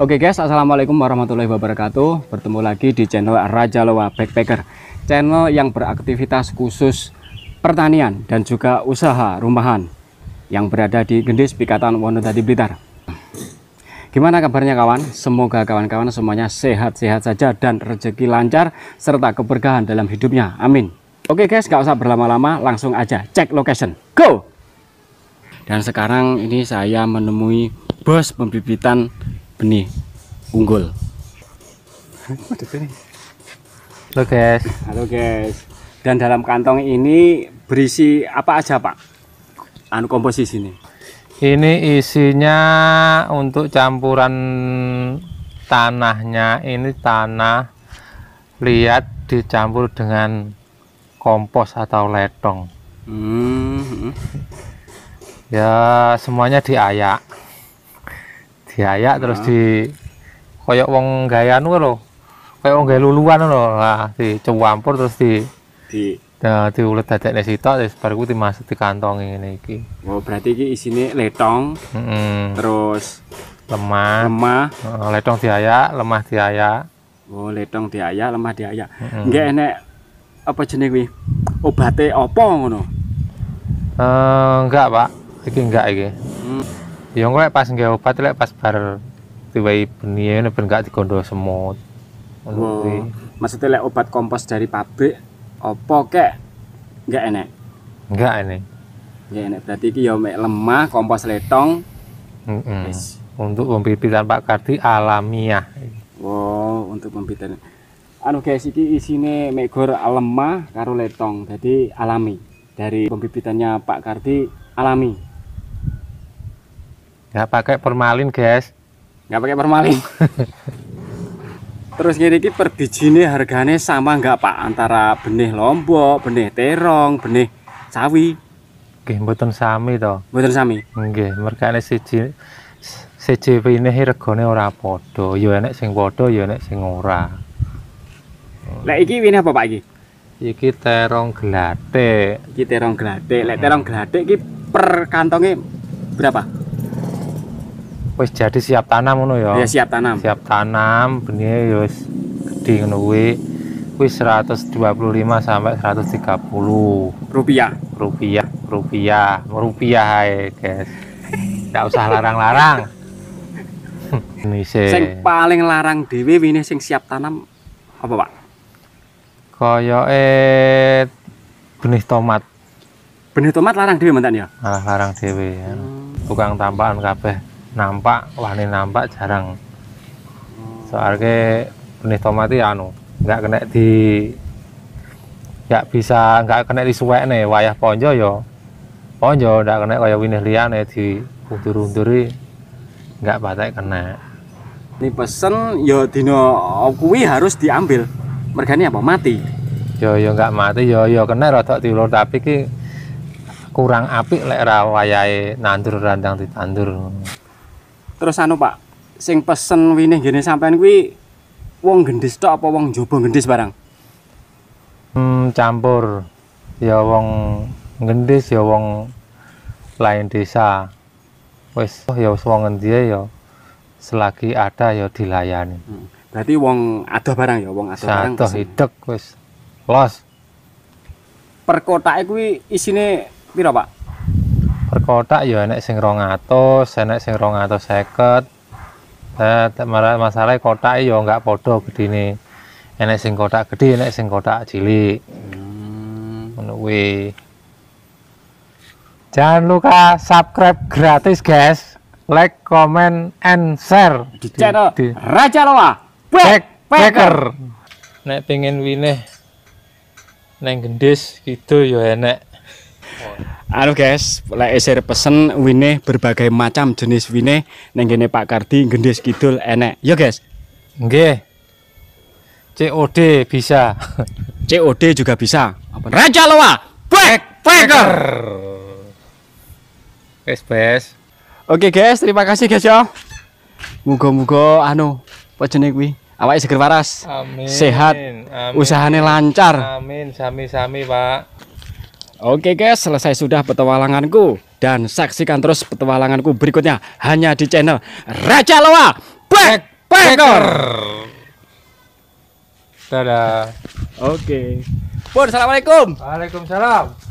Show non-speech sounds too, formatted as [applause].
Oke guys, Assalamualaikum warahmatullahi wabarakatuh Bertemu lagi di channel Raja Loa Backpacker Channel yang beraktivitas khusus pertanian dan juga usaha rumahan Yang berada di Gendis, Pikatan, Wonodadi, Blitar Gimana kabarnya kawan? Semoga kawan-kawan semuanya sehat-sehat saja dan rezeki lancar Serta keberkahan dalam hidupnya, amin Oke guys, gak usah berlama-lama, langsung aja cek location Go! Dan sekarang ini saya menemui bos pembibitan benih unggul. Halo guys. Halo guys. Dan dalam kantong ini berisi apa aja pak? Anu komposisi ini? Ini isinya untuk campuran tanahnya ini tanah liat dicampur dengan kompos atau letong. Hmm, hmm. Ya semuanya diayak diayak nah. terus ya. di koyok wong gaya anu lo, Koyok wong gaya luluan lah, di cewampur terus di di Nah, diulet nasi sitok terus bar di dimasuk kantong nih iki. Oh, berarti iki isine letong. Mm -hmm. Terus lemah. Lemah. letong diayak, lemah diayak. Oh, letong diayak, lemah diayak. Mm -hmm. Nggih enak apa jenis nih? Obate apa ngono? Eh, uh, enggak, Pak. ini enggak ini. Hmm ya engko pas nggak obat lek pas bar tuwai benih ini ya, ben gak digondo semut oh. maksudnya lek obat kompos dari pabrik apa kek enggak enek enggak enek enggak enek berarti iki ya mek lemah kompos letong mm -hmm. Yes. untuk pembibitan Pak Kardi alamiah wow untuk pembibitan anu guys iki isine megor lemah karo letong jadi alami dari pembibitannya Pak Kardi alami nggak pakai formalin guys nggak pakai formalin [laughs] terus ini per biji ini harganya sama nggak pak antara benih lombok benih terong benih sawi oke mboten sami to mboten sami mereka ini siji siji ini regane ora padha ya enek sing padha ya enek sing ora lek iki wine apa pak iki iki terong gelate. iki terong gelate. lek terong gelatik iki per kantongnya berapa wis jadi siap tanam ngono ya. Ya siap tanam. Siap tanam benih ya wis gedhe ngono kuwi. Kuwi 125 sampai 130 rupiah. Rupiah, rupiah, rupiah ae, guys. Enggak usah larang-larang. [laughs] ini sing paling larang dhewe wene sing siap tanam apa, Pak? Koyoke benih tomat. Benih tomat larang dhewe menten ya? Malah larang dhewe ya. Hmm. Tukang tambahan kabeh nampak wani nampak jarang soalnya benih tomat itu ya anu nggak kena di nggak bisa nggak kena suwek nih wayah ponjo yo ya, ponjo nggak kena kayak winih liane di undur-unduri nggak patek kena ini pesen yo ya dino kuwi harus diambil ini apa mati yo yo nggak mati yo yo kena di luar tapi ki kurang api lek ra nandur randang ditandur terus anu Pak sing pesen wini gini sampean kuwi wong gendis tok apa wong jobo gendis barang hmm, campur ya wong gendis ya wong lain desa wis ya wis wong ngendi ya selagi ada ya dilayani hmm. berarti wong ada barang ya wong adoh barang adoh hidek wis los perkotae kuwi isine pira Pak per kotak ya enek sing 200 enak sing seket nah, masalah kotak e ya nggak podo ini enak sing kotak gede enak sing kotak cilik hmm. jangan lupa subscribe gratis guys like, comment, and share di channel di, Raja Loa backpacker Nek pengen wineh neng gendis gitu yo ya enek Halo guys, lek eser pesen wine berbagai macam jenis wine neng gene Pak Kardi gendis kidul enek. Yo guys. Nggih. COD bisa. COD juga bisa. Apa Raja Loa back Packer. Guys, guys. Oke guys, terima kasih guys ya. Muga-muga anu apa kuwi? awak seger waras. Amin. Sehat. Amin. Usahane lancar. Amin. Sami-sami, Pak. Oke guys, selesai sudah petualanganku dan saksikan terus petualanganku berikutnya hanya di channel Raja Loa Backpacker. Dadah. Oke. Pun, assalamualaikum. Waalaikumsalam.